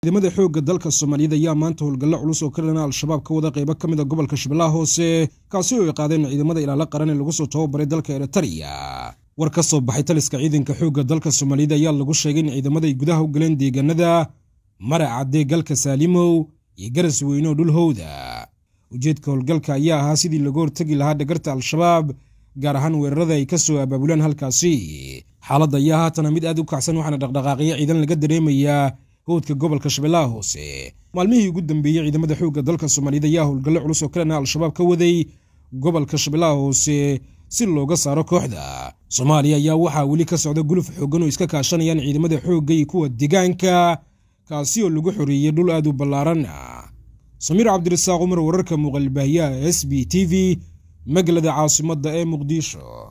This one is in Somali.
ciidamada xoogga dalka soomaaliyeed ayaa maanta howlgallo culus oo ka kalena al-shabaab ka wada qaybo ka mid a ah gobolka shabeellaha hoose kaasi oo ay qaadeen ciidamada ilaala qaran ee lagu soo tababaray dalka eritariya war ka soo baxay taliska ciidanka xoogga dalka soomaaliyeed ayaa lagu sheegay in ciidamada gudaha u galeen deegaanada maracadee galka saalimow iyo garas dhul howda ujeedka howlgalka ayaa ahaa sidii laga hortegi lahaa dhagarta al-shabaab gaar ahaan weerarada ay ka soo abaabulaan halkaasi xaaladda ayaa haatana mid aad u kacsan waxaana dhaqdhaqaaqiyo ciidan laga dareemayaa howdka gobolka shabeellaha hoose maalmihii ugu dambeeyey ciidamada xoogga dalka soomaaliyeed ayaa howlgallo culus oo kalena al-shabaab ka waday gobolka shabeellaha hoose si looga saaro kooxda soomaaliya ayaa waxaa weli ka socda guluf xooggan oo iska kaashanayaan ciidamada xoogga iyo kuwa deegaanka kaasi oo lagu xoreeyey dhul aad u ballaaran samiir cabdirasaaq umar wararka muuqaalbaahiyaha s b t v magaalada caasimadda ee muqdisho